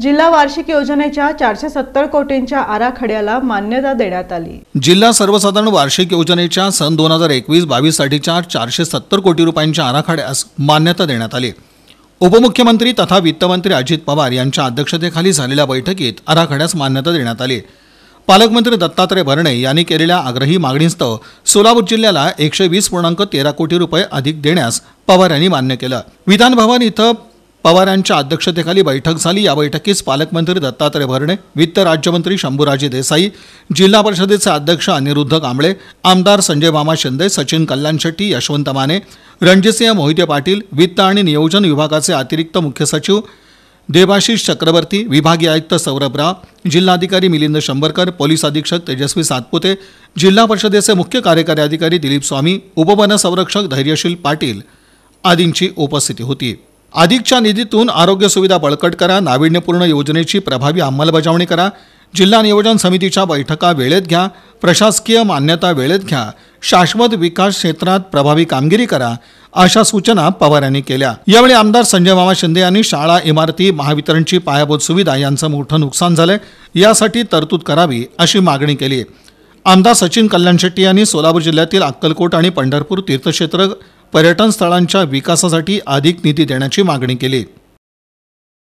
जिल्हा वार्षिक योजनेच्या चारशे सत्तर कोटींच्या आराखड्याला मान्यता देण्यात आली जिल्हा सर्वसाधारण वार्षिक योजनेच्या सन दोन हजार एकवीस बावीस साठीच्या चारशे सत्तर कोटी रुपयांच्या आराखड्यास मान्यता देण्यात आली उपमुख्यमंत्री तथा वित्तमंत्री अजित पवार यांच्या अध्यक्षतेखाली झालेल्या बैठकीत आराखड्यास मान्यता देण्यात आली पालकमंत्री दत्तात्रय भरणे यांनी केलेल्या आग्रही मागणीस्तव सोलापूर जिल्ह्याला एकशे वीस पूर्णांक तेरा कोटी रुपये अधिक देण्यास पवार यांनी मान्य केलं विधानभवन इथं यांच्या अध्यक्षतेखाली बैठक झाली या बैठकीस पालकमंत्री दत्तात्रय भरणे वित्त राज्यमंत्री शंभूराजे देसाई जिल्हा परिषदेचे अध्यक्ष अनिरुद्ध कांबळे आमदार संजय मामा शिंदे सचिन कल्याण शेट्टी यशवंत माने रणजितसिंह मोहिते पाटील वित्त आणि नियोजन विभागाचे अतिरिक्त मुख्य सचिव देवाशिष चक्रवर्ती विभागीय आयुक्त सौरभ राव जिल्हाधिकारी मिलिंद शंभरकर पोलीस अधीक्षक तेजस्वी सातपुते जिल्हा परिषदेचे मुख्य कार्यकारी अधिकारी दिलीप स्वामी उपवन संरक्षक धैर्यशील पाटील आदींची उपस्थिती होती अधिकच्या निधीतून आरोग्य सुविधा बळकट करा नाविन्यपूर्ण योजनेची प्रभावी अंमलबजावणी करा जिल्हा नियोजन समितीच्या बैठका वेळेत घ्या प्रशासकीय मान्यता वेळेत घ्या शाश्वत विकास क्षेत्रात प्रभावी कामगिरी करा अशा सूचना पवार यांनी केल्या यावेळी आमदार संजय मामा शिंदे यांनी शाळा इमारती महावितरणची पायाभूत सुविधा यांचं मोठं नुकसान झालंय यासाठी तरतूद करावी अशी मागणी केली आमदार सचिन कल्याण शेट्टी यांनी सोलापूर जिल्ह्यातील अक्कलकोट आणि पंढरपूर तीर्थक्षेत्र पर्यटन स्थळांच्या विकासासाठी अधिक निधी देण्याची मागणी केली